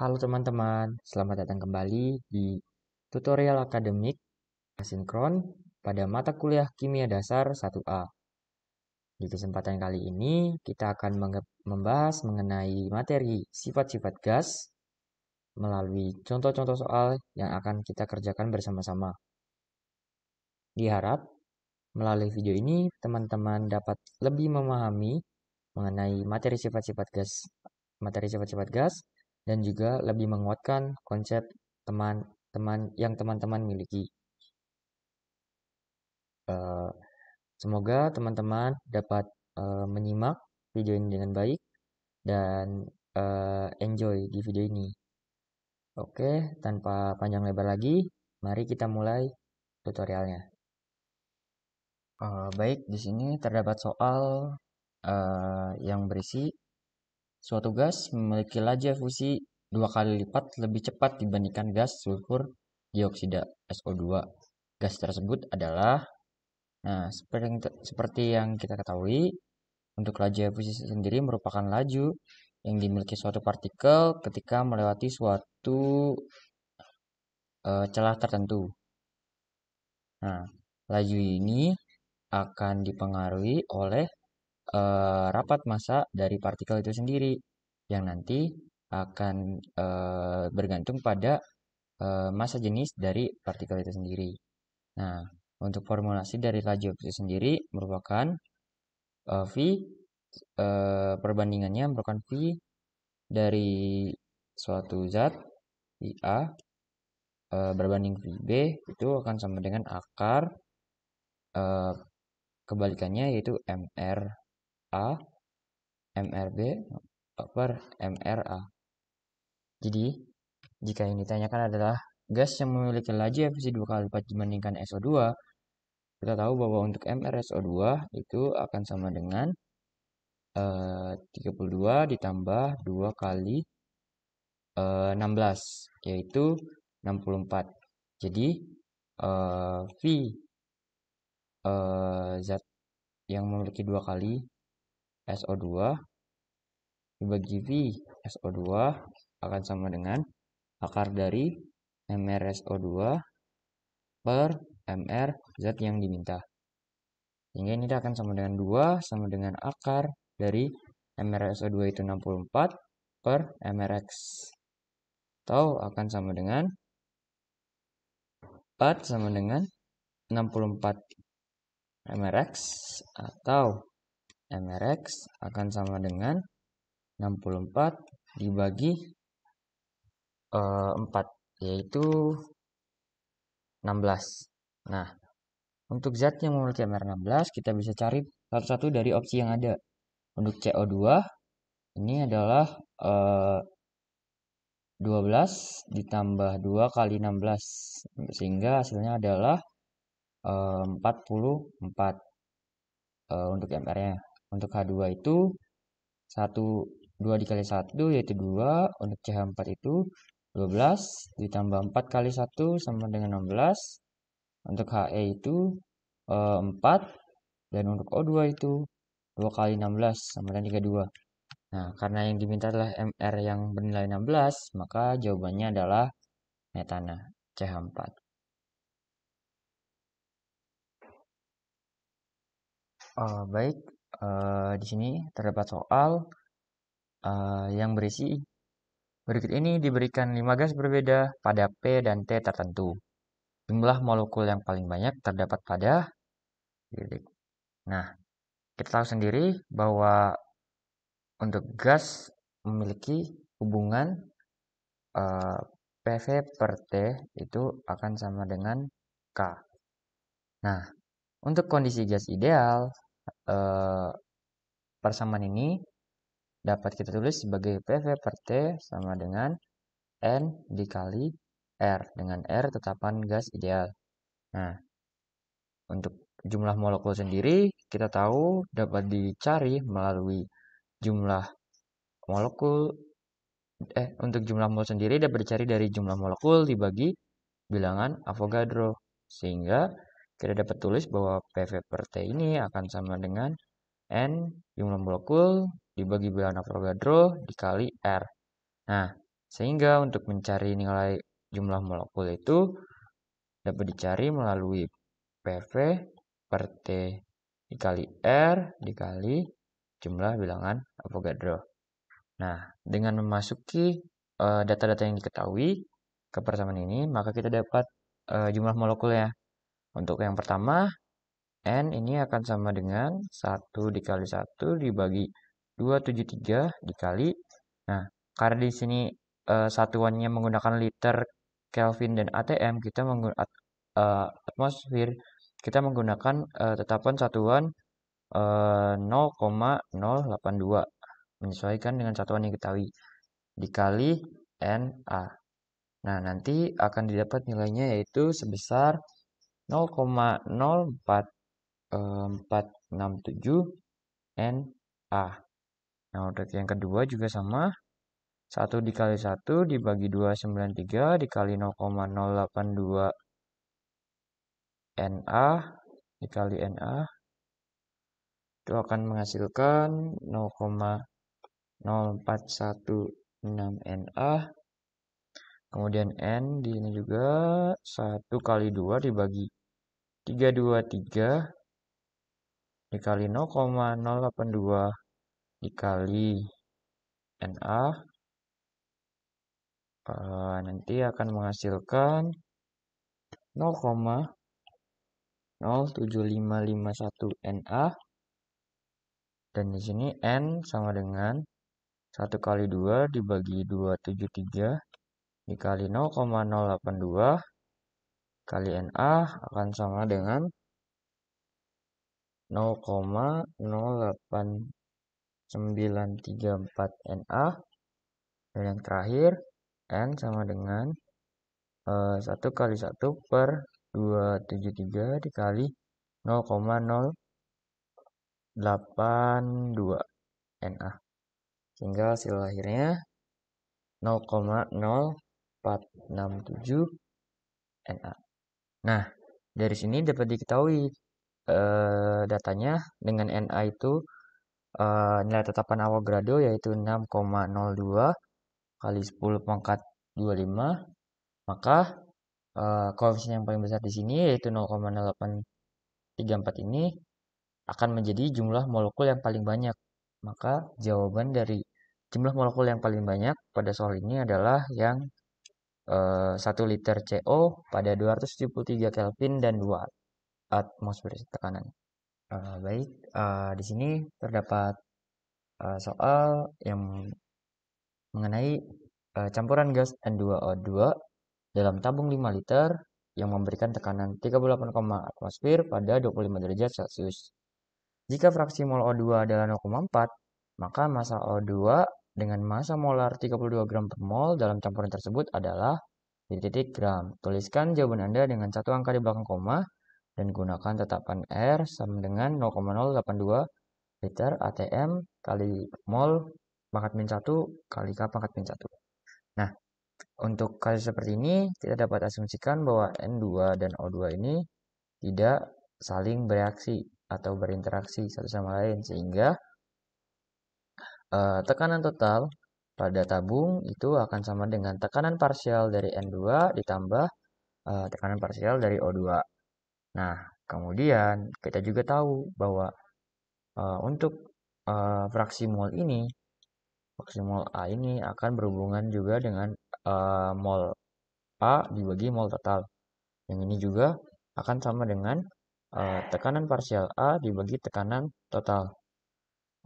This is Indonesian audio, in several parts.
Halo teman-teman, selamat datang kembali di tutorial akademik asinkron pada mata kuliah kimia dasar 1A. Di kesempatan kali ini, kita akan membahas mengenai materi sifat-sifat gas melalui contoh-contoh soal yang akan kita kerjakan bersama-sama. Diharap melalui video ini teman-teman dapat lebih memahami mengenai materi sifat-sifat gas, materi sifat-sifat gas dan juga lebih menguatkan konsep teman-teman yang teman-teman miliki. Eh, semoga teman-teman dapat eh, menyimak video ini dengan baik dan eh, enjoy di video ini. Oke, tanpa panjang lebar lagi, mari kita mulai tutorialnya. Uh, baik, di sini terdapat soal uh, yang berisi Suatu gas memiliki laju efusi dua kali lipat lebih cepat dibandingkan gas sulfur dioksida SO2. Gas tersebut adalah nah seperti seperti yang kita ketahui untuk laju efusi sendiri merupakan laju yang dimiliki suatu partikel ketika melewati suatu uh, celah tertentu. Nah, laju ini akan dipengaruhi oleh Eh, rapat massa dari partikel itu sendiri yang nanti akan eh, bergantung pada eh, massa jenis dari partikel itu sendiri. Nah, untuk formulasi dari laju itu sendiri merupakan V perbandingannya merupakan V dari suatu zat VA e, berbanding VB itu akan sama dengan akar kebalikannya yaitu MR A MRB per MRA. Jadi, jika yang ditanyakan adalah gas yang memiliki laju efisi dua kali lipat dibandingkan SO2, kita tahu bahwa untuk MRSO2 itu akan sama dengan eh, uh, 32 ditambah 2 kali uh, eh, 16, yaitu 64. Jadi, uh, V uh, zat yang memiliki dua kali SO2 dibagi V SO2 akan sama dengan akar dari MR SO2 per MR zat yang diminta. Sehingga ini akan sama dengan 2 sama dengan akar dari MR SO2 itu 64 per MRX. Atau akan sama dengan 4 sama dengan 64 MRX atau MRX akan sama dengan 64 dibagi uh, eh, 4 yaitu 16 nah untuk zat yang memiliki MR16 kita bisa cari satu-satu dari opsi yang ada untuk CO2 ini adalah uh, eh, 12 ditambah 2 kali 16 sehingga hasilnya adalah uh, 44 uh, untuk MR-nya untuk H2 itu 1 2 dikali 1 yaitu 2, untuk CH4 itu 12 ditambah 4 kali 1 sama dengan 16. Untuk HE itu e, eh, 4 dan untuk O2 itu 2 kali 16 sama dengan 32. Nah, karena yang diminta adalah MR yang bernilai 16, maka jawabannya adalah metana CH4. Oh, eh, baik, uh, di sini terdapat soal uh, yang berisi berikut ini diberikan 5 gas berbeda pada P dan T tertentu. Jumlah molekul yang paling banyak terdapat pada titik. Nah, kita tahu sendiri bahwa untuk gas memiliki hubungan uh, eh, PV per T itu akan sama dengan K. Nah, untuk kondisi gas ideal, eh, persamaan ini dapat kita tulis sebagai PV per T sama dengan N dikali R dengan R tetapan gas ideal. Nah, untuk jumlah molekul sendiri kita tahu dapat dicari melalui jumlah molekul eh untuk jumlah mol sendiri dapat dicari dari jumlah molekul dibagi bilangan Avogadro sehingga kita dapat tulis bahwa PV per T ini akan sama dengan N jumlah molekul dibagi bilangan Avogadro dikali R. Nah, sehingga untuk mencari nilai jumlah molekul itu dapat dicari melalui PV per T dikali R dikali jumlah bilangan Avogadro. Nah, dengan memasuki eh, data-data uh, yang diketahui ke persamaan ini, maka kita dapat uh, jumlah molekulnya. Untuk yang pertama, N ini akan sama dengan 1 dikali 1 dibagi 273 dikali. Nah, karena di sini e, satuannya menggunakan liter Kelvin dan ATM, kita menggunakan e, eh, atmosfer, kita menggunakan e, tetapan satuan e, 0,082 menyesuaikan dengan satuan yang diketahui dikali NA. Nah, nanti akan didapat nilainya yaitu sebesar 0,04467 Na. Eh, nah, untuk yang kedua juga sama. 1 dikali 1 dibagi 293 dikali 0,082 NA dikali NA itu akan menghasilkan 0,0416 NA kemudian N di ini juga 1 kali 2 dibagi 323 dikali 0,082 dikali NA eh, nanti akan menghasilkan 0,07551 NA dan di sini N sama dengan 1 kali 2 dibagi 273 dikali 0,082 kali NA akan sama dengan 0,08934 NA dan yang terakhir N sama dengan e, eh, 1 kali 1 per 273 dikali 0,082 NA sehingga hasil akhirnya 0,0467 NA. Nah, dari sini dapat diketahui eh, datanya dengan NA itu eh, nilai tetapan awal grado yaitu 6,02 kali 10 pangkat 25 maka eh, koefisien yang paling besar di sini yaitu 0,0834 ini akan menjadi jumlah molekul yang paling banyak. Maka jawaban dari jumlah molekul yang paling banyak pada soal ini adalah yang 1 eh, liter CO pada 273 Kelvin dan 2 atmosfer tekanan. Uh, baik, uh, di sini terdapat uh, soal yang mengenai uh, campuran gas N2O2 dalam tabung 5 liter yang memberikan tekanan 38, atmosfer pada 25 derajat Celcius. Jika fraksi mol O2 adalah 0,4, maka massa O2 dengan massa molar 32 gram per mol dalam campuran tersebut adalah titik-titik gram. Tuliskan jawaban Anda dengan satu angka di belakang koma dan gunakan tetapan R sama dengan 0,082 liter ATM kali mol pangkat min 1 kali K pangkat min 1. Nah, untuk kasus seperti ini, kita dapat asumsikan bahwa N2 dan O2 ini tidak saling bereaksi atau berinteraksi satu sama lain, sehingga Eh, tekanan total pada tabung itu akan sama dengan tekanan parsial dari N2 ditambah uh, tekanan parsial dari O2. Nah, kemudian kita juga tahu bahwa uh, untuk uh, fraksi mol ini, fraksi mol A ini akan berhubungan juga dengan uh, mol A dibagi mol total. Yang ini juga akan sama dengan uh, tekanan parsial A dibagi tekanan total.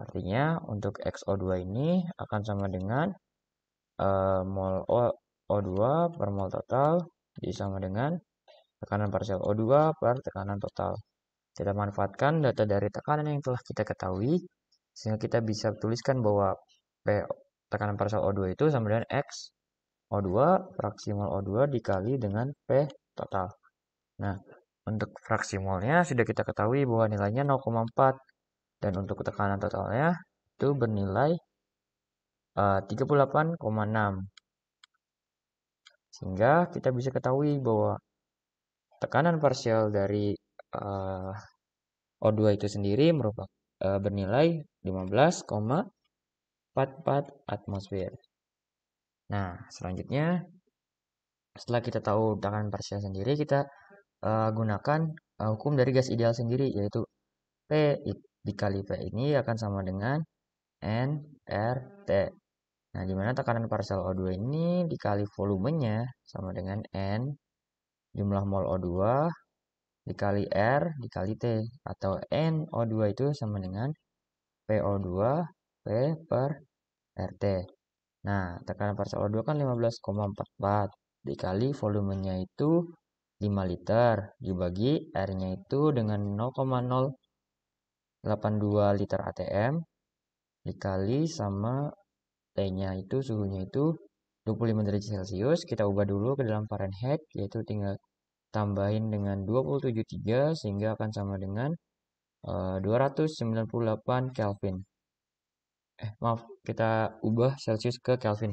Artinya untuk XO2 ini akan sama dengan uh, mol o, O2 per mol total jadi sama dengan tekanan parsial O2 per tekanan total. Kita manfaatkan data dari tekanan yang telah kita ketahui sehingga kita bisa tuliskan bahwa P, tekanan parsial O2 itu sama dengan X O2 fraksi mol O2 dikali dengan P total. Nah, untuk fraksi molnya sudah kita ketahui bahwa nilainya 0,4 dan untuk tekanan totalnya itu bernilai eh, uh, 38,6. Sehingga kita bisa ketahui bahwa tekanan parsial dari uh, eh, O2 itu sendiri merupakan uh, eh, bernilai 15,44 atmosfer. Nah, selanjutnya setelah kita tahu tekanan parsial sendiri, kita uh, gunakan uh, hukum dari gas ideal sendiri yaitu P dikali P ini akan sama dengan nRT. Nah, di mana tekanan parsel O2 ini dikali volumenya sama dengan N jumlah mol O2 dikali R dikali T atau N O2 itu sama dengan PO2 P per RT. Nah, tekanan parsel O2 kan 15,44 dikali volumenya itu 5 liter dibagi R-nya itu dengan 0,0 82 liter ATM dikali sama T-nya itu suhunya itu 25 derajat Celcius. Kita ubah dulu ke dalam Fahrenheit yaitu tinggal tambahin dengan 273 sehingga akan sama dengan eh, uh, 298 Kelvin. Eh, maaf, kita ubah Celcius ke Kelvin.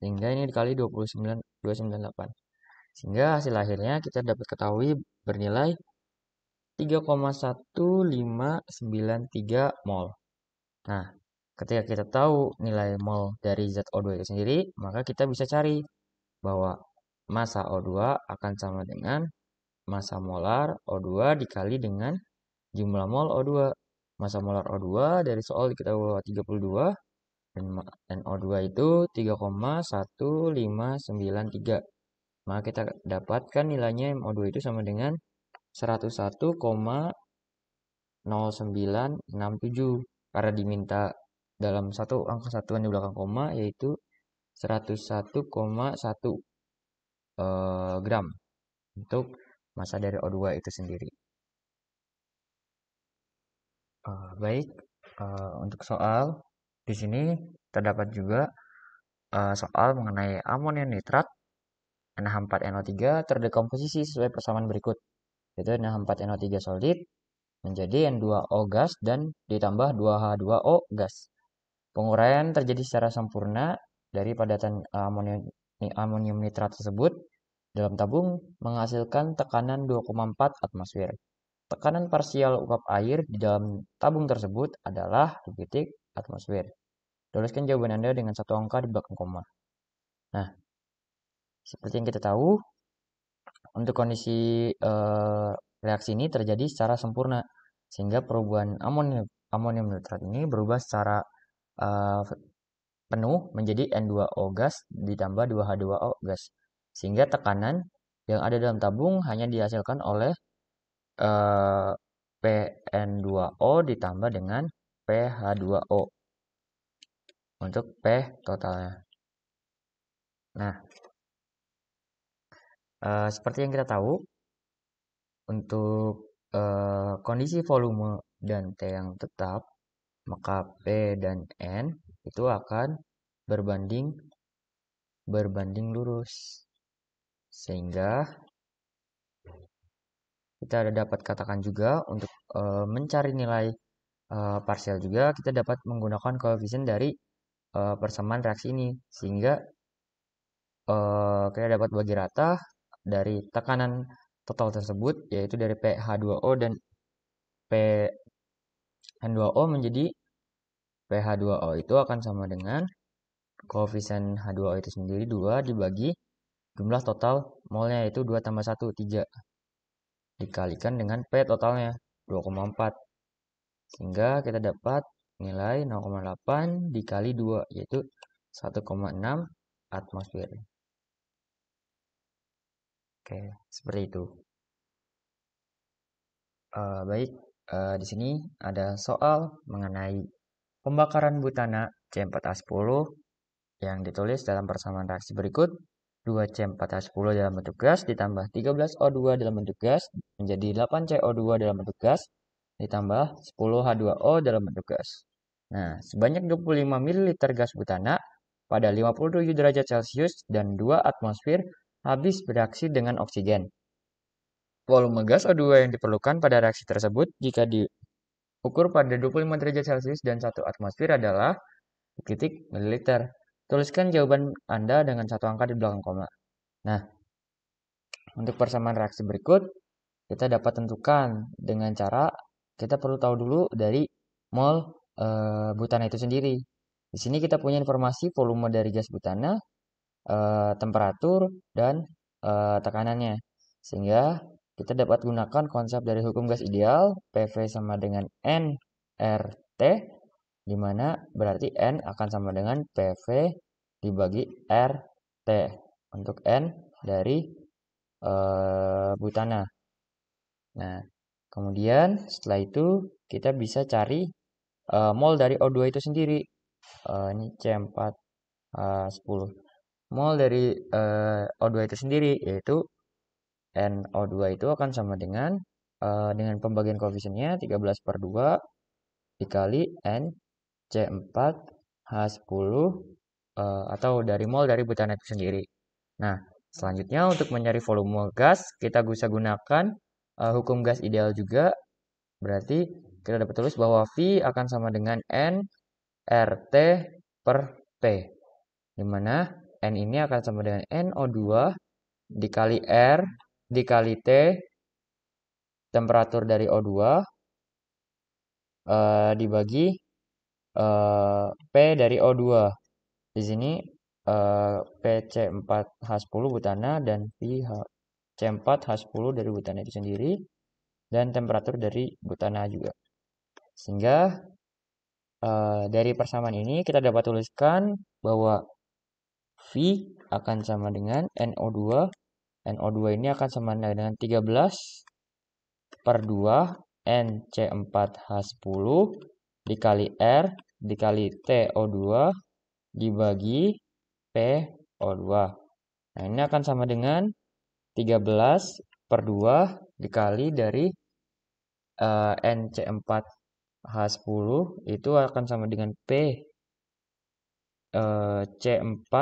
Sehingga ini dikali 29 298. Sehingga hasil akhirnya kita dapat ketahui bernilai 3,1593 mol. Nah, ketika kita tahu nilai mol dari zat O2 itu sendiri, maka kita bisa cari bahwa massa O2 akan sama dengan massa molar O2 dikali dengan jumlah mol O2. Massa molar O2 dari soal kita bahwa 32 dan o 2 itu 3,1593. Maka kita dapatkan nilainya MO2 itu sama dengan 101,0967 karena diminta dalam satu angka satuan di belakang koma yaitu 101,1 eh, gram untuk massa dari O2 itu sendiri. Uh, baik, uh, untuk soal di sini terdapat juga uh, soal mengenai amonium nitrat NH4NO3 terdekomposisi sesuai persamaan berikut. Itu NH4NO3 solid menjadi N2O gas dan ditambah 2H2O gas. Penguraian terjadi secara sempurna dari padatan amonium, nitrat tersebut dalam tabung menghasilkan tekanan 2,4 atmosfer. Tekanan parsial uap air di dalam tabung tersebut adalah titik atmosfer. Tuliskan jawaban Anda dengan satu angka di belakang koma. Nah, seperti yang kita tahu, untuk kondisi eh, reaksi ini terjadi secara sempurna sehingga perubahan amonium amonium nitrat ini berubah secara eh, penuh menjadi N2O gas ditambah 2H2O gas sehingga tekanan yang ada dalam tabung hanya dihasilkan oleh eh, PN2O ditambah dengan PH2O untuk P totalnya. Nah, Uh, seperti yang kita tahu, untuk uh, kondisi volume dan T yang tetap, maka P dan N itu akan berbanding berbanding lurus. Sehingga kita dapat katakan juga untuk uh, mencari nilai uh, parsial juga kita dapat menggunakan koefisien dari uh, persamaan reaksi ini sehingga uh, kita dapat bagi rata dari tekanan total tersebut yaitu dari pH2O dan PN2O menjadi pH2O itu akan sama dengan koefisien H2O itu sendiri 2 dibagi jumlah total molnya yaitu 2 tambah 1 3 dikalikan dengan P totalnya 2,4 sehingga kita dapat nilai 0,8 dikali 2 yaitu 1,6 atmosfer. Oke, seperti itu. Uh, baik, uh, di sini ada soal mengenai pembakaran butana C4A10 yang ditulis dalam persamaan reaksi berikut. 2C4H10 dalam bentuk gas ditambah 13O2 dalam bentuk gas menjadi 8CO2 dalam bentuk gas ditambah 10H2O dalam bentuk gas. Nah, sebanyak 25 ml gas butana pada 57 derajat Celcius dan 2 atmosfer habis bereaksi dengan oksigen. Volume gas O2 yang diperlukan pada reaksi tersebut jika diukur pada 25 derajat Celcius dan 1 atmosfer adalah titik mililiter. Tuliskan jawaban Anda dengan satu angka di belakang koma. Nah, untuk persamaan reaksi berikut, kita dapat tentukan dengan cara kita perlu tahu dulu dari mol e, butana itu sendiri. Di sini kita punya informasi volume dari gas butana uh, temperatur dan uh, tekanannya. Sehingga kita dapat gunakan konsep dari hukum gas ideal PV sama dengan nRT di mana berarti N akan sama dengan PV dibagi RT untuk N dari e, butana. Nah, kemudian setelah itu kita bisa cari e, mol dari O2 itu sendiri. E, ini C4 e, 10 mol dari uh, eh, O2 itu sendiri yaitu NO2 itu akan sama dengan uh, dengan pembagian koefisiennya 13 per 2 dikali N C4 H10 uh, atau dari mol dari butana itu sendiri. Nah, selanjutnya untuk mencari volume gas kita bisa gunakan uh, hukum gas ideal juga. Berarti kita dapat tulis bahwa V akan sama dengan N RT per P. Dimana N ini akan sama dengan NO2 dikali R dikali T temperatur dari O2 uh, eh, dibagi uh, P dari O2. Di sini eh, uh, PC4H10 butana dan pc 4 h 10 dari butana itu sendiri dan temperatur dari butana juga. Sehingga uh, dari persamaan ini kita dapat tuliskan bahwa V akan sama dengan NO2. NO2 ini akan sama dengan 13 per 2 NC4H10 dikali R dikali TO2 dibagi PO2. Nah, ini akan sama dengan 13 per 2 dikali dari eh, uh, NC4H10 itu akan sama dengan P eh, C4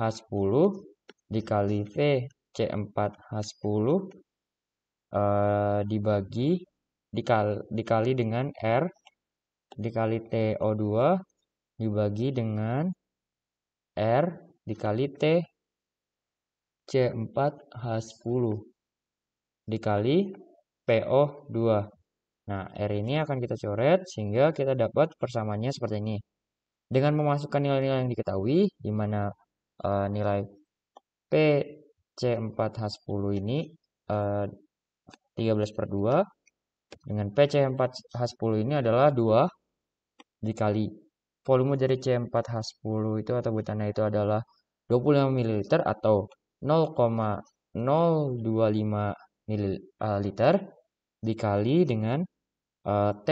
H10 dikali V C4H10 uh, eh, dibagi dikali, dikali dengan R dikali TO2 dibagi dengan R dikali T C4H10 dikali PO2. Nah, R ini akan kita coret sehingga kita dapat persamaannya seperti ini. Dengan memasukkan nilai-nilai yang diketahui, di mana uh, nilai P C4H10 ini uh, eh, 13 per 2 dengan PC4H10 ini adalah 2 dikali volume dari C4H10 itu atau butana itu adalah 25 ml atau 0,025 ml dikali dengan uh, T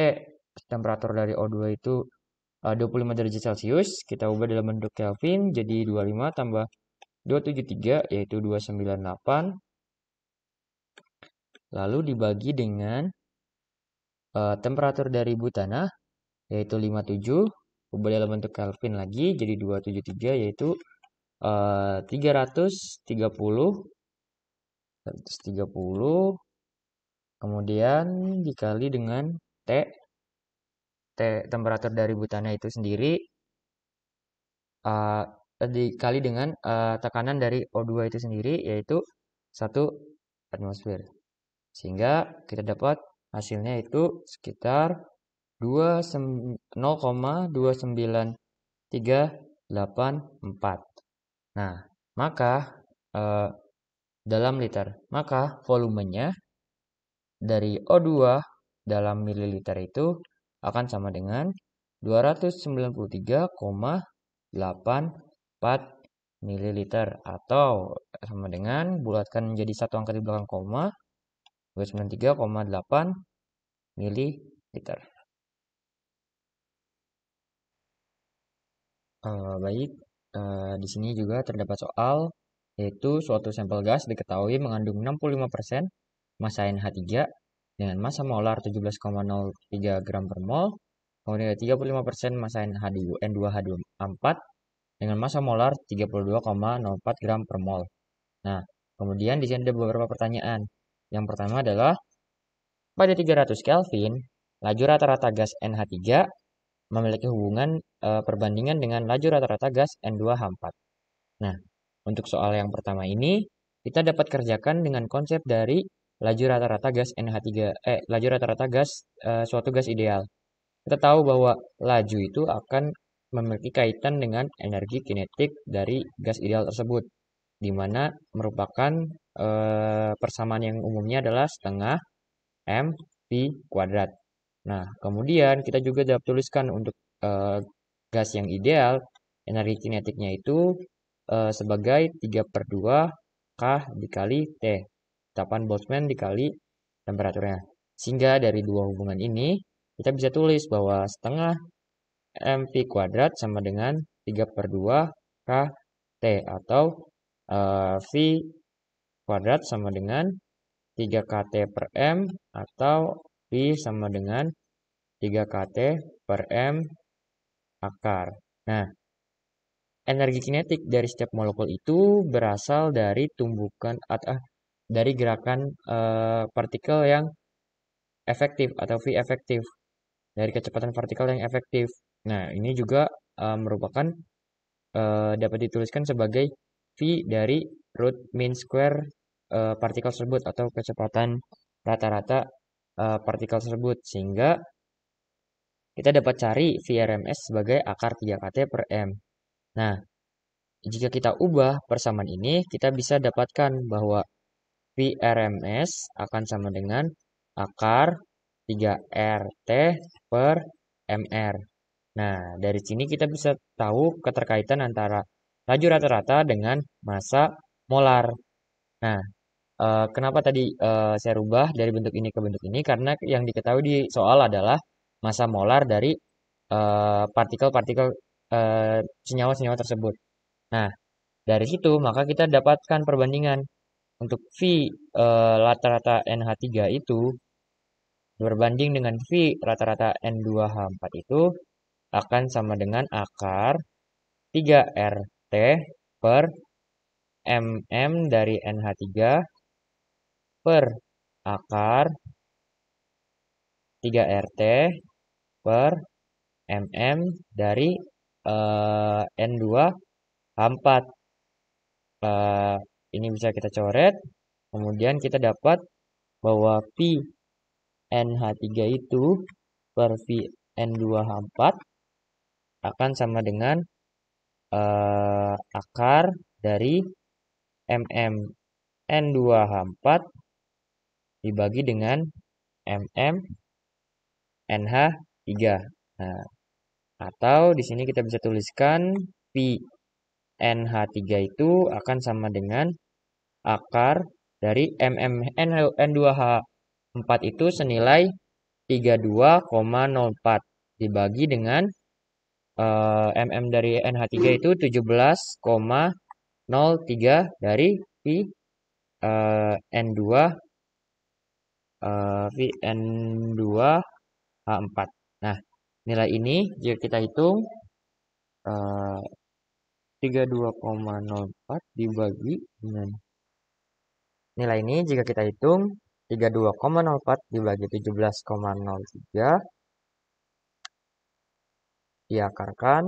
temperatur dari O2 itu 25 eh, derajat Celcius, kita ubah dalam bentuk Kelvin jadi 25 tambah 273 yaitu 298. Lalu dibagi dengan uh, temperatur dari ibu tanah yaitu 57, ubah dalam bentuk Kelvin lagi jadi 273 yaitu uh, 330 330. kemudian dikali dengan T te temperatur dari butana itu sendiri uh, dikali dengan uh, tekanan dari O2 itu sendiri yaitu satu atmosfer. Sehingga kita dapat hasilnya itu sekitar 0,29384. Nah, maka uh, dalam liter, maka volumenya dari O2 dalam mililiter itu akan sama dengan 293,84 ml atau sama dengan bulatkan menjadi satu angka di belakang koma 293,8 ml. Uh, baik, uh, di sini juga terdapat soal yaitu suatu sampel gas diketahui mengandung 65% massa NH3 dengan massa molar 17,03 gram per mol, kemudian ada 35% massa NH2N2H24 dengan massa molar 32,04 gram per mol. Nah, kemudian di sini ada beberapa pertanyaan. Yang pertama adalah pada 300 Kelvin, laju rata-rata gas NH3 memiliki hubungan e, perbandingan dengan laju rata-rata gas N2H4. Nah, untuk soal yang pertama ini, kita dapat kerjakan dengan konsep dari laju rata-rata gas NH3 eh laju rata-rata gas eh, suatu gas ideal. Kita tahu bahwa laju itu akan memiliki kaitan dengan energi kinetik dari gas ideal tersebut di mana merupakan eh, persamaan yang umumnya adalah setengah m v kuadrat. Nah, kemudian kita juga dapat tuliskan untuk eh, gas yang ideal energi kinetiknya itu eh, sebagai 3 per 2 K dikali T tahapan Boltzmann dikali temperaturnya. Sehingga dari dua hubungan ini, kita bisa tulis bahwa setengah mv kuadrat sama dengan 3 per 2 kt atau uh, v kuadrat sama dengan 3 kt eh, per m atau v sama dengan 3 kt per m akar. Nah, energi kinetik dari setiap molekul itu berasal dari tumbukan atau dari gerakan uh, partikel yang efektif atau V efektif dari kecepatan partikel yang efektif. Nah, ini juga uh, merupakan uh, dapat dituliskan sebagai V dari root mean square uh, partikel tersebut atau kecepatan rata-rata uh, partikel tersebut sehingga kita dapat cari VRMS sebagai akar 3KT per M. Nah, jika kita ubah persamaan ini, kita bisa dapatkan bahwa VRMS akan sama dengan akar 3RT per MR. Nah, dari sini kita bisa tahu keterkaitan antara laju rata-rata dengan massa molar. Nah, eh, kenapa tadi eh, saya rubah dari bentuk ini ke bentuk ini? Karena yang diketahui di soal adalah massa molar dari eh, partikel-partikel eh, senyawa-senyawa tersebut. Nah, dari situ maka kita dapatkan perbandingan untuk V eh, rata-rata e, NH3 itu berbanding dengan V rata-rata N2H4 itu akan sama dengan akar 3RT per mm dari NH3 per akar 3RT per mm dari uh, N2 H4 uh, ini bisa kita coret. Kemudian kita dapat bahwa P NH3 itu per n 2 h 4 akan sama dengan uh, akar dari MM N2H4 dibagi dengan MM NH3. Nah, atau di sini kita bisa tuliskan pi NH3 itu akan sama dengan akar dari MM N2H4 itu senilai 32,04 dibagi dengan uh, mm dari NH3 itu 17,03 dari V uh, N2 uh, V N2 H4. Nah, nilai ini jika kita hitung uh, 32,04 dibagi dengan nilai ini jika kita hitung 32,04 dibagi 17,03 diakarkan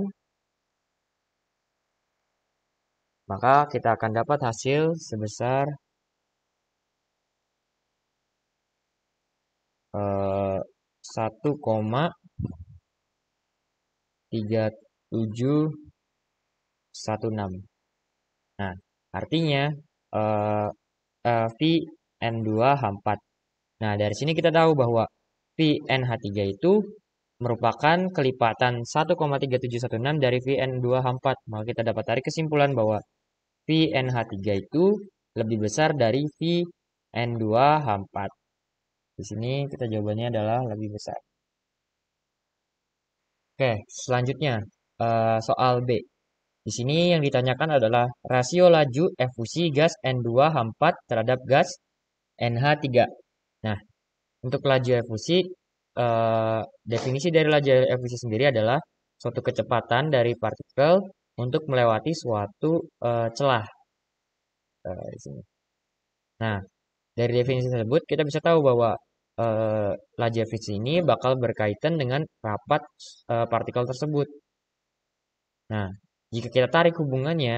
maka kita akan dapat hasil sebesar eh, 1,37 16. Nah, artinya uh, uh, V N2H4. Nah, dari sini kita tahu bahwa h 3 itu merupakan kelipatan 1,3716 dari VN2H4. Maka kita dapat tarik kesimpulan bahwa h 3 itu lebih besar dari VN2H4. Di sini kita jawabannya adalah lebih besar. Oke, selanjutnya eh, soal B. Di sini yang ditanyakan adalah rasio laju efusi gas N2H4 terhadap gas NH3. Nah, untuk laju efusi, eh, definisi dari laju efusi sendiri adalah suatu kecepatan dari partikel untuk melewati suatu eh, celah. Eh, di sini. Nah, dari definisi tersebut kita bisa tahu bahwa eh, laju efusi ini bakal berkaitan dengan rapat eh, partikel tersebut. Nah, jika kita tarik hubungannya,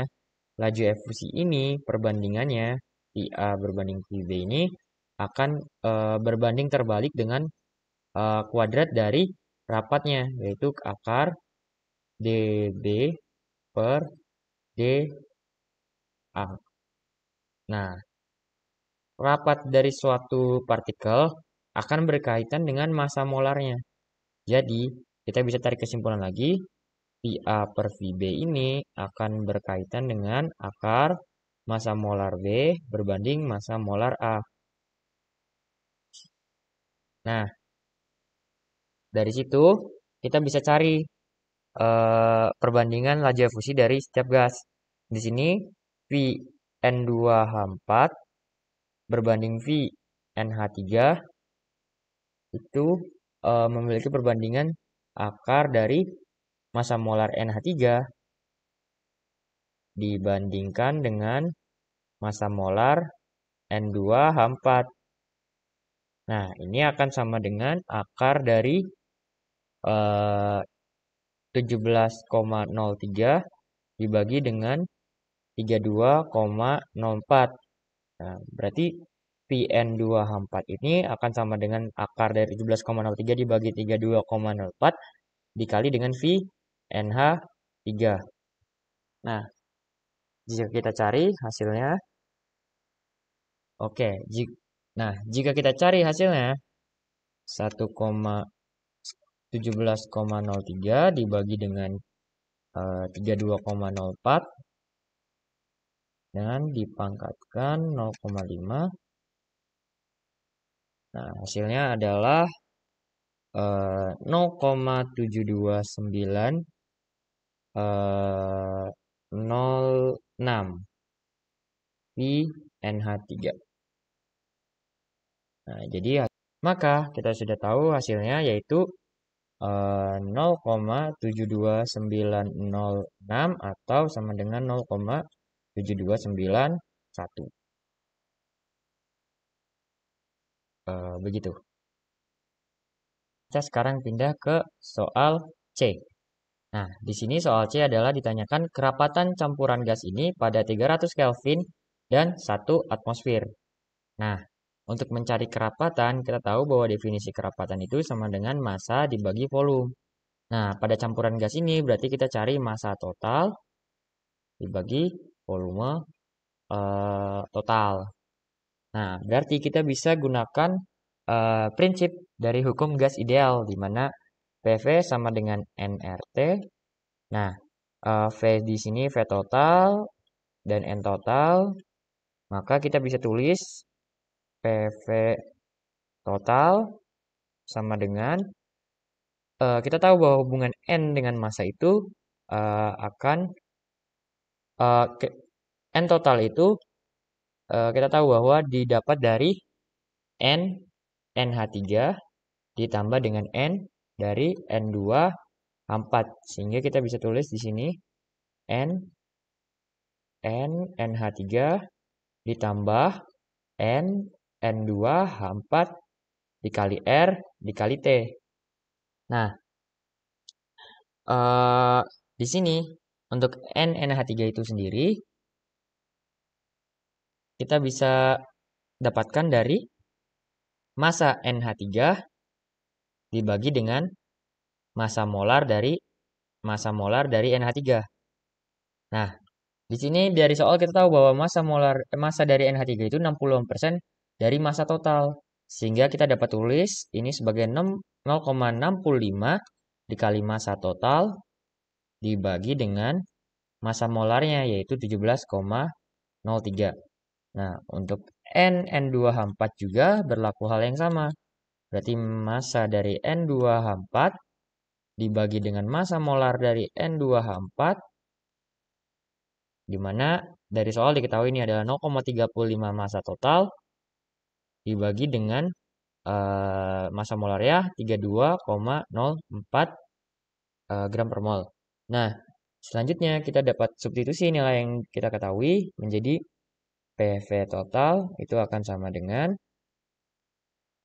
laju efusi ini perbandingannya A berbanding QB ini akan e, berbanding terbalik dengan e, kuadrat dari rapatnya yaitu akar DB per DA. Nah, rapat dari suatu partikel akan berkaitan dengan massa molarnya. Jadi, kita bisa tarik kesimpulan lagi V a per V b ini akan berkaitan dengan akar masa molar B berbanding masa molar A. Nah, dari situ kita bisa cari eh, perbandingan laju efusi dari setiap gas. Di sini V N 2 h 4 berbanding V N H 3 itu eh, memiliki perbandingan akar dari massa molar NH3 dibandingkan dengan massa molar N2H4. Nah, ini akan sama dengan akar dari eh, 17,03 dibagi dengan 32,04. Nah, berarti PN2H4 ini akan sama dengan akar dari 17,03 dibagi 32,04 dikali dengan V NH3. Nah, jika kita cari hasilnya, oke, okay, nah jika kita cari hasilnya 1,17,03 dibagi dengan uh, 32,04 dengan dipangkatkan 0,5. Nah, hasilnya adalah eh, uh, 0,729 06 pi NH3. Nah, jadi maka kita sudah tahu hasilnya yaitu eh, uh, 0,72906 atau sama dengan 0,7291. Uh, eh, begitu. Kita sekarang pindah ke soal C. Nah, di sini soal C adalah ditanyakan kerapatan campuran gas ini pada 300 Kelvin dan 1 atmosfer. Nah, untuk mencari kerapatan, kita tahu bahwa definisi kerapatan itu sama dengan massa dibagi volume. Nah, pada campuran gas ini berarti kita cari massa total dibagi volume eh, total. Nah, berarti kita bisa gunakan eh, prinsip dari hukum gas ideal, di mana PV sama dengan NRT. Nah, eh, V di sini V total dan N total. Maka kita bisa tulis PV total sama dengan eh, kita tahu bahwa hubungan N dengan massa itu eh, akan N total itu kita tahu bahwa didapat dari N NH3 ditambah dengan N dari N2 H4. Sehingga kita bisa tulis di sini N, N, NH3 ditambah N, N2 H4 dikali R dikali T. Nah, uh, di sini untuk N, NH3 itu sendiri kita bisa dapatkan dari massa NH3 dibagi dengan massa molar dari massa molar dari NH3. Nah, di sini dari soal kita tahu bahwa massa molar eh, massa dari NH3 itu 60% dari massa total. Sehingga kita dapat tulis ini sebagai 0,65 dikali massa total dibagi dengan massa molarnya yaitu 17,03. Nah, untuk N N2H4 juga berlaku hal yang sama. Berarti massa dari N2H4 dibagi dengan massa molar dari N2H4 di mana dari soal diketahui ini adalah 0,35 massa total dibagi dengan uh, eh, massa ya 32,04 uh, eh, gram per mol. Nah, selanjutnya kita dapat substitusi nilai yang kita ketahui menjadi PV total itu akan sama dengan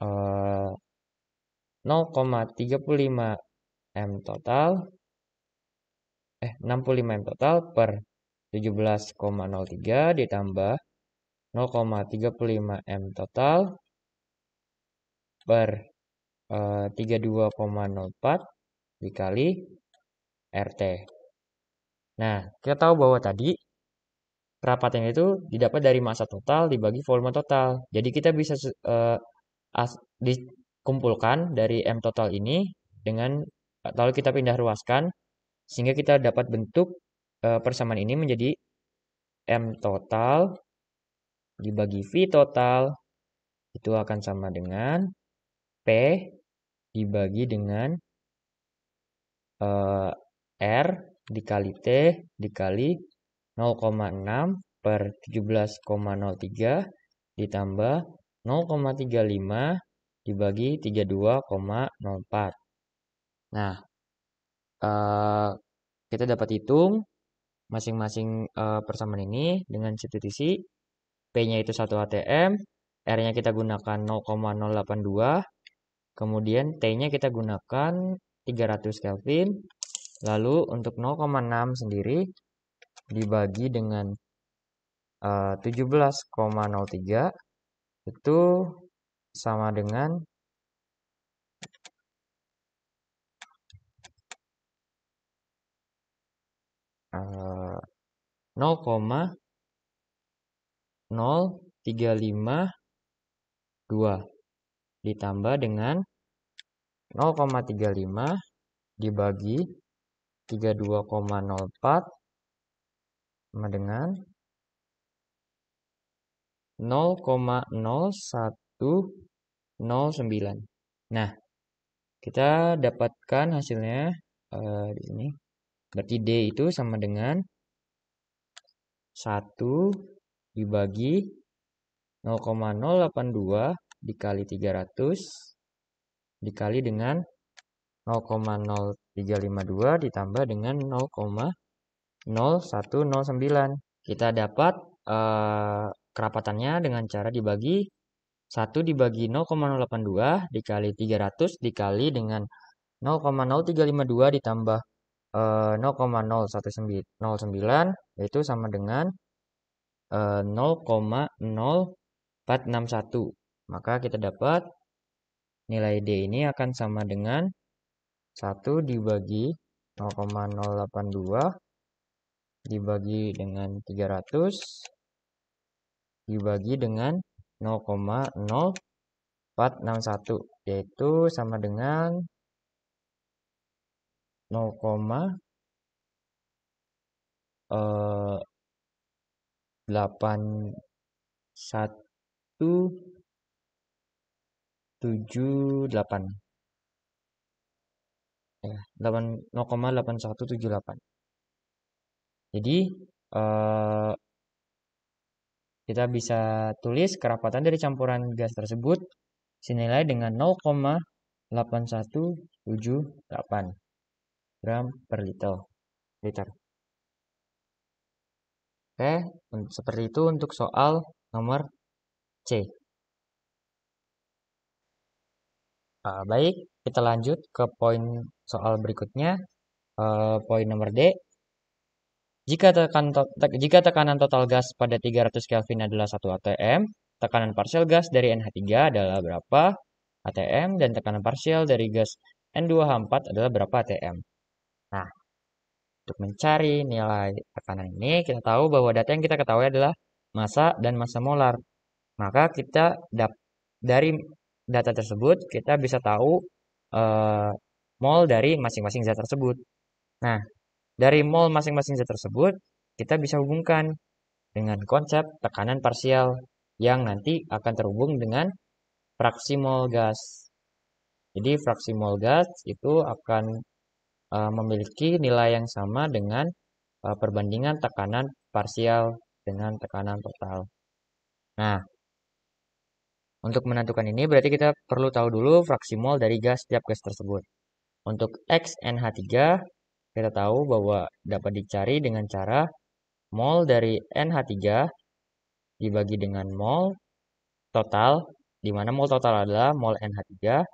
eh, 0,35 M total eh 65 M total per 17,03 ditambah 0,35 M total per eh, uh, 32,04 dikali RT. Nah, kita tahu bahwa tadi rapatan itu didapat dari massa total dibagi volume total. Jadi kita bisa uh, as, dikumpulkan dari M total ini dengan eh, lalu kita pindah ruaskan sehingga kita dapat bentuk e, persamaan ini menjadi M total dibagi V total itu akan sama dengan P dibagi dengan e, R dikali T dikali 0,6 per 17,03 ditambah 0,35 dibagi 32,04. Nah, eh, kita dapat hitung masing-masing eh, persamaan ini dengan substitusi P-nya itu 1 ATM, R-nya kita gunakan 0,082, kemudian T-nya kita gunakan 300 Kelvin, lalu untuk 0,6 sendiri dibagi dengan 17,03 eh, itu sama dengan uh, eh, 0,0352 ditambah dengan 0,35 dibagi 32,04 sama dengan 0,0109. Nah, kita dapatkan hasilnya uh, di sini. Berarti D itu sama dengan 1 dibagi 0,082 dikali 300 dikali dengan 0,0352 ditambah dengan 0,0109. Kita dapat uh, Kerapatannya dengan cara dibagi 1 dibagi 0,082 dikali 300 dikali dengan 0,0352 ditambah eh, 0,019 yaitu sama dengan 0,0461. Eh, Maka kita dapat nilai D ini akan sama dengan 1 dibagi 0,082 dibagi dengan 300 dibagi dengan 0,0461 yaitu sama dengan 0, eh, 8178 ya, 0,8178 jadi eh, kita bisa tulis kerapatan dari campuran gas tersebut senilai dengan 0,8178 gram per liter. liter. Oke, seperti itu untuk soal nomor C. Ah, baik, kita lanjut ke poin soal berikutnya, eh, poin nomor D. Jika tekanan, jika tekanan total gas pada 300 Kelvin adalah 1 atm, tekanan parsial gas dari NH3 adalah berapa atm dan tekanan parsial dari gas N2H4 adalah berapa atm. Nah, untuk mencari nilai tekanan ini, kita tahu bahwa data yang kita ketahui adalah massa dan massa molar. Maka kita dari data tersebut kita bisa tahu uh, mol dari masing-masing zat tersebut. Nah, dari mol masing-masing zat tersebut, kita bisa hubungkan dengan konsep tekanan parsial yang nanti akan terhubung dengan fraksi mol gas. Jadi fraksi mol gas itu akan uh, memiliki nilai yang sama dengan uh, perbandingan tekanan parsial dengan tekanan total. Nah, untuk menentukan ini berarti kita perlu tahu dulu fraksi mol dari gas setiap gas tersebut. Untuk X NH3 kita tahu bahwa dapat dicari dengan cara mol dari NH3 dibagi dengan mol total, di mana mol total adalah mol NH3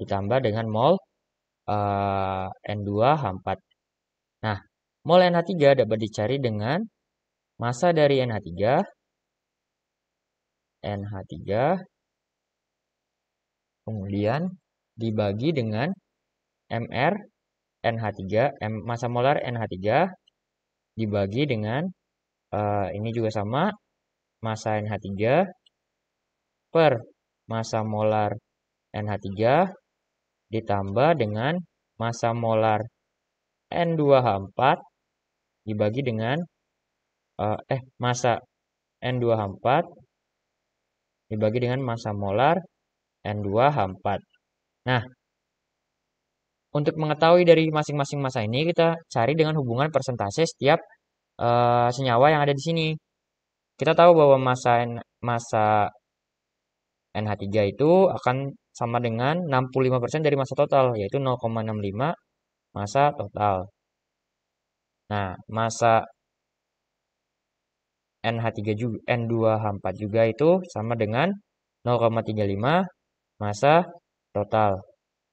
ditambah dengan mol uh, eh, N2H4. Nah, mol NH3 dapat dicari dengan massa dari NH3 NH3 kemudian dibagi dengan MR NH3, M, masa molar NH3 dibagi dengan uh, ini juga sama masa NH3 per masa molar NH3 ditambah dengan masa molar N2H4 dibagi dengan uh, eh, eh masa N2H4 dibagi dengan masa molar N2H4. Nah, untuk mengetahui dari masing-masing masa ini, kita cari dengan hubungan persentase setiap uh, senyawa yang ada di sini. Kita tahu bahwa masa N, masa NH3 itu akan sama dengan 65% dari masa total, yaitu 0,65 masa total. Nah, masa NH3 juga, N2H4 juga itu sama dengan 0,35 masa total.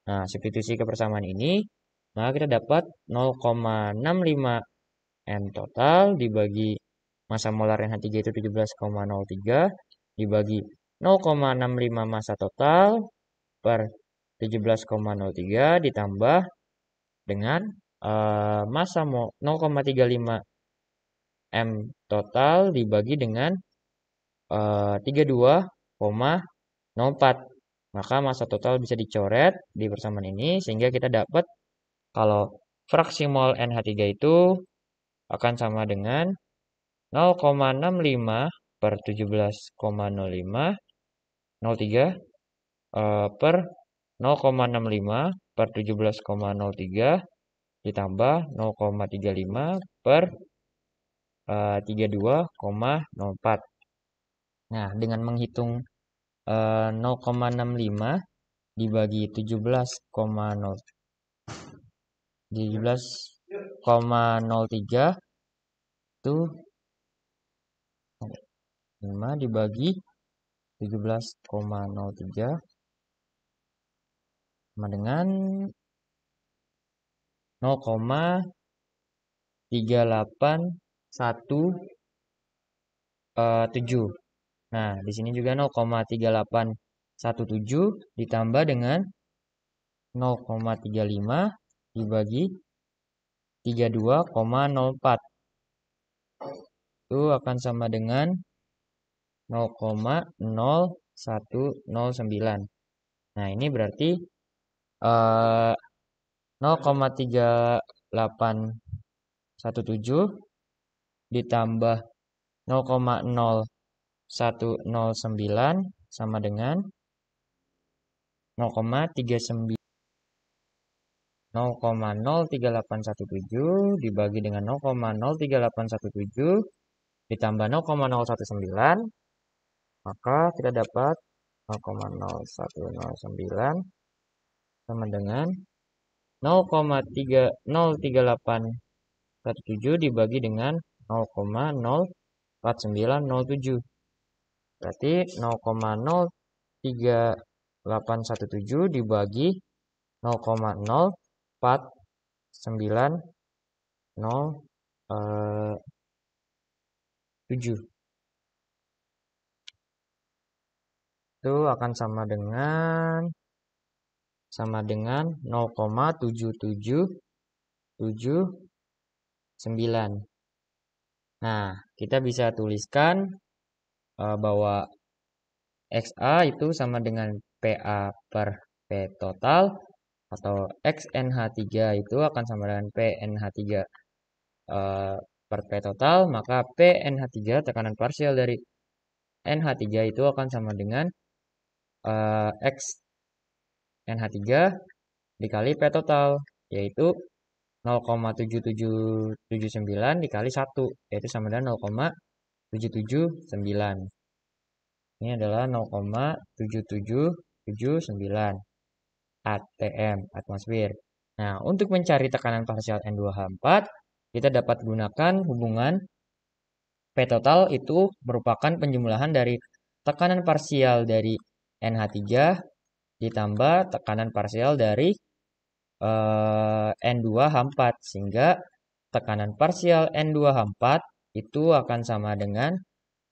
Nah, substitusi kebersamaan ini, maka kita dapat 0,65 M total dibagi masa molar NH3 itu 17,03 dibagi 0,65 masa total per 17,03 ditambah dengan uh, masa 0,35 M total dibagi dengan eh, uh, 32,04 maka masa total bisa dicoret di persamaan ini sehingga kita dapat kalau fraksi mol NH3 itu akan sama dengan 0,65 per 17,05 03 eh, per 0,65 per 17,03 ditambah 0,35 per 32,04. Eh, nah, dengan menghitung uh, eh, 0,65 dibagi 17,0 17,03 itu 5 dibagi 17,03 sama dengan 0,381 uh, 7 Nah, di sini juga 0,3817 ditambah dengan 0,35 dibagi 32,04. Itu akan sama dengan 0,0109. Nah, ini berarti eh, 0,3817 ditambah 0,0 109 sama dengan 0,39 0,03817 dibagi dengan 0,03817 ditambah 0,019 maka kita dapat 0,0109 sama dengan 0,03817 dibagi dengan 0,04907 Berarti 0,03817 dibagi 0,04907 eh, Itu akan sama dengan sama dengan 0,7779. Nah, kita bisa tuliskan uh, eh, bahwa XA itu sama dengan PA per P total atau XNH3 itu akan sama dengan PNH3 uh, eh, per P total, maka PNH3 tekanan parsial dari NH3 itu akan sama dengan uh, X 3 dikali P total, yaitu 0,7779 dikali 1, yaitu sama dengan 0,7779. 779. Ini adalah 0,7779 ATM, atmosfer. Nah, untuk mencari tekanan parsial N2H4, kita dapat gunakan hubungan P total itu merupakan penjumlahan dari tekanan parsial dari NH3 ditambah tekanan parsial dari eh, N2H4 sehingga tekanan parsial N2H4 itu akan sama dengan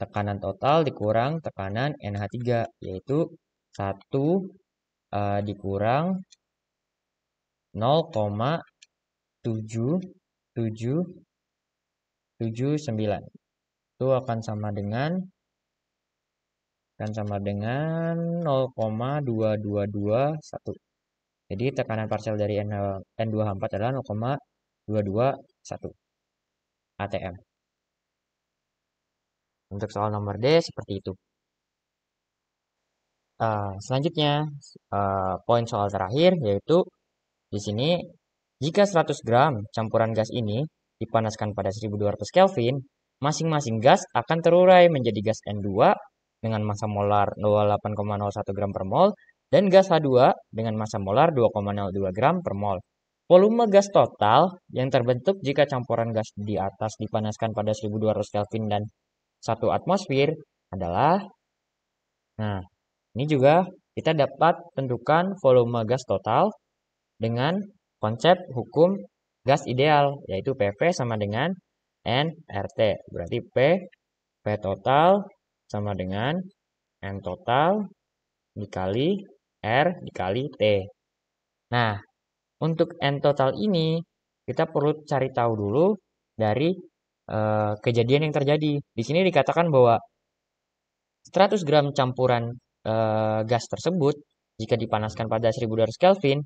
tekanan total dikurang tekanan NH3 yaitu 1 uh, eh, dikurang 0,7779 itu akan sama dengan akan sama dengan 0,2221 jadi tekanan parsial dari N2H4 adalah 0,221 ATM untuk soal nomor D seperti itu. Uh, selanjutnya, uh, poin soal terakhir yaitu di sini, jika 100 gram campuran gas ini dipanaskan pada 1200 Kelvin, masing-masing gas akan terurai menjadi gas N2 dengan massa molar 28,01 gram per mol dan gas H2 dengan massa molar 2,02 gram per mol. Volume gas total yang terbentuk jika campuran gas di atas dipanaskan pada 1200 Kelvin dan satu atmosfer adalah nah ini juga kita dapat tentukan volume gas total dengan konsep hukum gas ideal yaitu PV sama dengan nRT berarti P P total sama dengan N total dikali R dikali T nah untuk N total ini kita perlu cari tahu dulu dari Eh, kejadian yang terjadi. Di sini dikatakan bahwa 100 gram campuran uh, gas tersebut jika dipanaskan pada 1200 Kelvin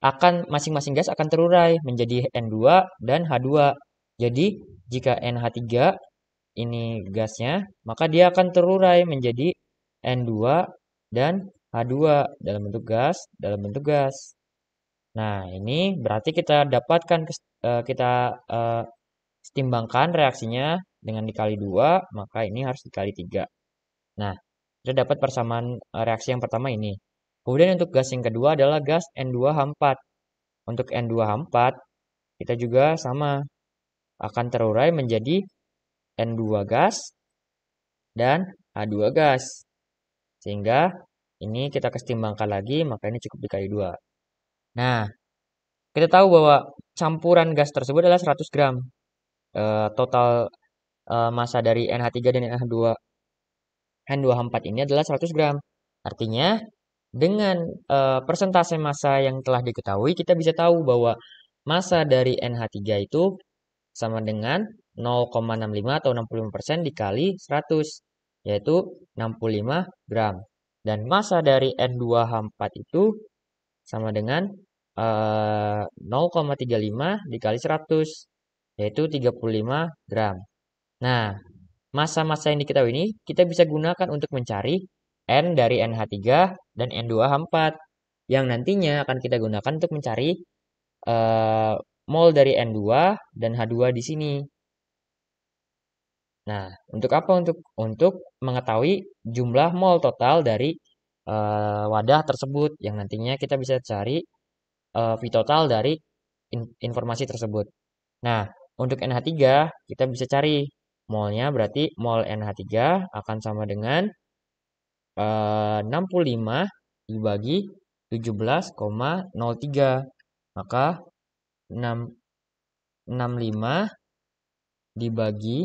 akan masing-masing gas akan terurai menjadi N2 dan H2. Jadi jika NH3 ini gasnya, maka dia akan terurai menjadi N2 dan H2 dalam bentuk gas, dalam bentuk gas. Nah, ini berarti kita dapatkan eh, kita Setimbangkan reaksinya dengan dikali 2, maka ini harus dikali 3. Nah, kita dapat persamaan eh, reaksi yang pertama ini. Kemudian untuk gas yang kedua adalah gas N2H4. Untuk N2H4, kita juga sama. Akan terurai menjadi N2 gas dan H2 gas. Sehingga ini kita kestimbangkan lagi, maka ini cukup dikali 2. Nah, kita tahu bahwa campuran gas tersebut adalah 100 gram uh, total uh, massa dari NH3 dan NH2 N2H4 ini adalah 100 gram. Artinya dengan uh, persentase massa yang telah diketahui kita bisa tahu bahwa massa dari NH3 itu sama dengan 0,65 atau 65% dikali 100 yaitu 65 gram. Dan massa dari N2H4 itu sama dengan uh, 0,35 dikali 100 yaitu 35 gram. Nah, masa-masa yang diketahui ini kita bisa gunakan untuk mencari N dari NH3 dan N2H4 yang nantinya akan kita gunakan untuk mencari uh, mol dari N2 dan H2 di sini. Nah, untuk apa? Untuk untuk mengetahui jumlah mol total dari uh, wadah tersebut yang nantinya kita bisa cari uh, V total dari in, informasi tersebut. Nah, untuk NH3 kita bisa cari molnya berarti mol NH3 akan sama dengan eh, uh, 65 dibagi 17,03 maka 6, 65 dibagi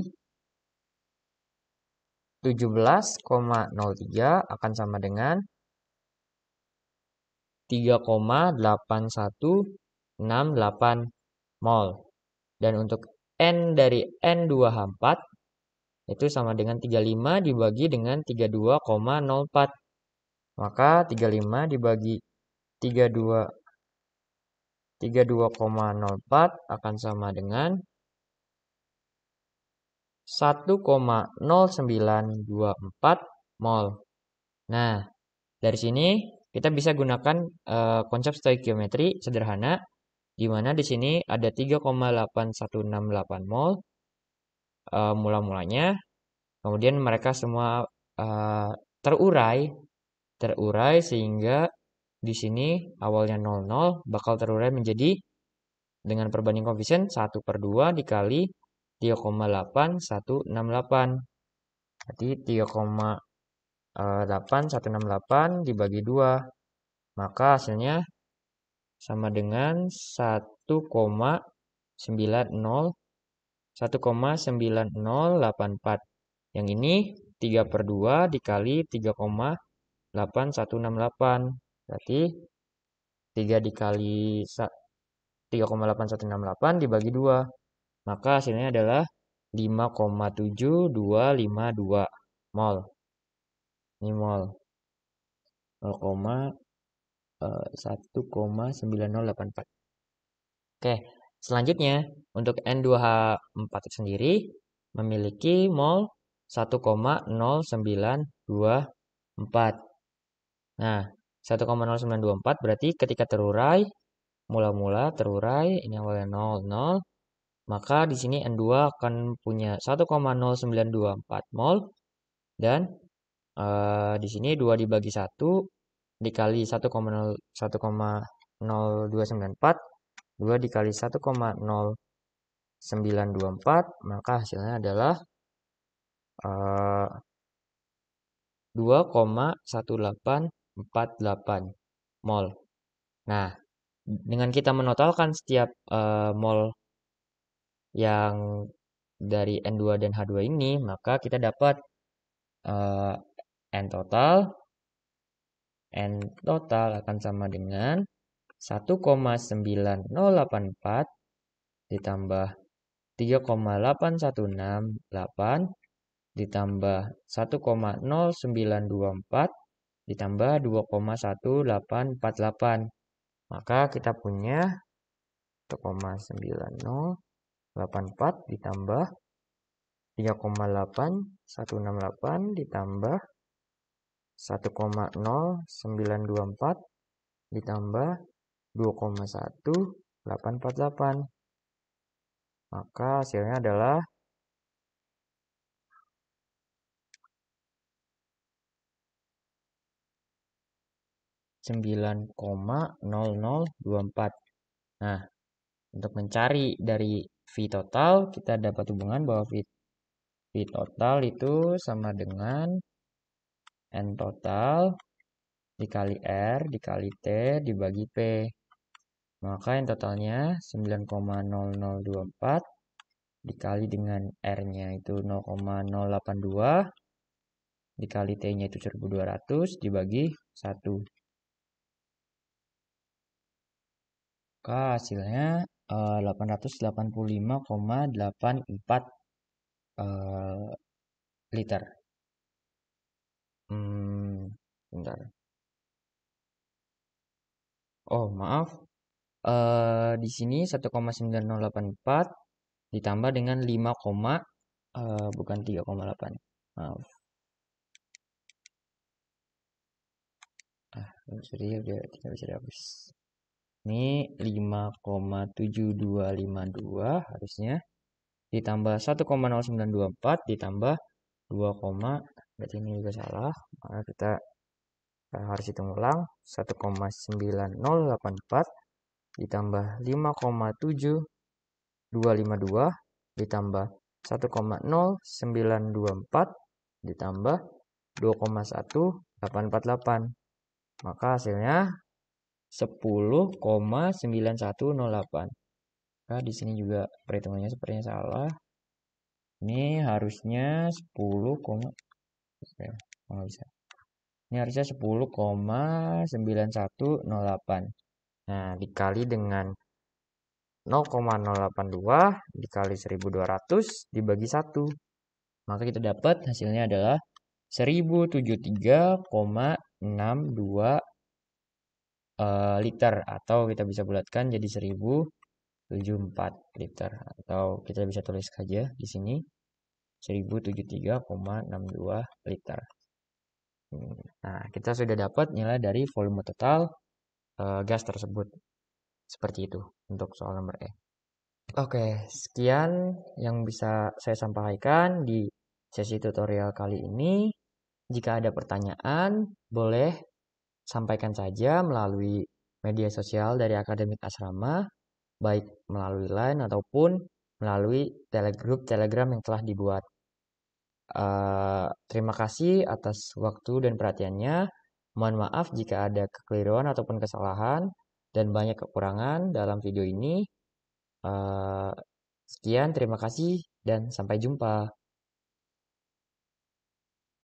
17,03 akan sama dengan 3,8168 mol. Dan untuk N dari N2H4 itu sama dengan 35 dibagi dengan 32,04. Maka 35 dibagi 32 32,04 akan sama dengan 1,0924 mol. Nah, dari sini kita bisa gunakan uh, konsep stoikiometri sederhana di mana di sini ada 3,8168 mol uh, mula-mulanya. Kemudian mereka semua uh, terurai, terurai sehingga di sini awalnya 00 bakal terurai menjadi dengan perbanding koefisien 1 per 2 dikali 3,8168. Jadi 3,8168 dibagi 2. Maka hasilnya sama dengan 1,90 1,9084. Yang ini 3 per 2 dikali 3,8168. Berarti 3 dikali 3,8168 dibagi 2. Maka hasilnya adalah 5,7252 mol. Ini mol. 0,7252 1,9084. Eh, Oke, selanjutnya untuk N2H4 sendiri memiliki mol 1,0924. Nah, 1,0924 berarti ketika terurai, mula-mula terurai, ini awalnya 0, 0, maka di sini N2 akan punya 1,0924 mol dan uh, di sini 2 dibagi 1 dikali 1,0294 2 dikali 1,0924 maka hasilnya adalah uh, eh, 2,1848 mol. Nah, dengan kita menotalkan setiap uh, mol yang dari N2 dan H2 ini, maka kita dapat uh, N total N total akan sama dengan 1,9084 ditambah 3,8168 ditambah 1,0924 ditambah 2,1848. Maka kita punya 1,9084 ditambah 3,8168 ditambah 1,0924 ditambah 2,1848. Maka hasilnya adalah 9,0024. Nah, untuk mencari dari V total, kita dapat hubungan bahwa V, v total itu sama dengan N total dikali R dikali T dibagi P. Maka N totalnya 9,0024 dikali dengan R-nya itu 0,082 dikali T-nya itu 1200 dibagi 1. Maka hasilnya 885,84 eh, uh, eh, liter. Hmm, bentar. Oh, maaf. Uh, di sini 1,9084 ditambah dengan 5, uh, eh, bukan 3,8. Maaf. Ah, sorry udah tidak bisa dihapus. Ini 5,7252 harusnya ditambah 1,0924 ditambah 2, berarti ini juga salah maka kita eh, harus hitung ulang 1,9084 ditambah 5,7252 ditambah 1,0924 ditambah 2,1848 maka hasilnya 10,9108 nah di sini juga perhitungannya sepertinya salah ini harusnya 10, Oke, oh, bisa. Ini harusnya 10,9108. Nah, dikali dengan 0,082 dikali 1200 dibagi 1. Maka kita dapat hasilnya adalah 1073,62 uh, eh, liter atau kita bisa bulatkan jadi 1074 liter atau kita bisa tulis saja di sini 1073,62 liter. Hmm. Nah, kita sudah dapat nilai dari volume total uh, gas tersebut. Seperti itu untuk soal nomor E. Oke, sekian yang bisa saya sampaikan di sesi tutorial kali ini. Jika ada pertanyaan, boleh sampaikan saja melalui media sosial dari Akademik Asrama, baik melalui LINE ataupun melalui Telegram Telegram yang telah dibuat. Uh, terima kasih atas waktu dan perhatiannya. Mohon maaf jika ada kekeliruan ataupun kesalahan dan banyak kekurangan dalam video ini. Uh, sekian, terima kasih, dan sampai jumpa.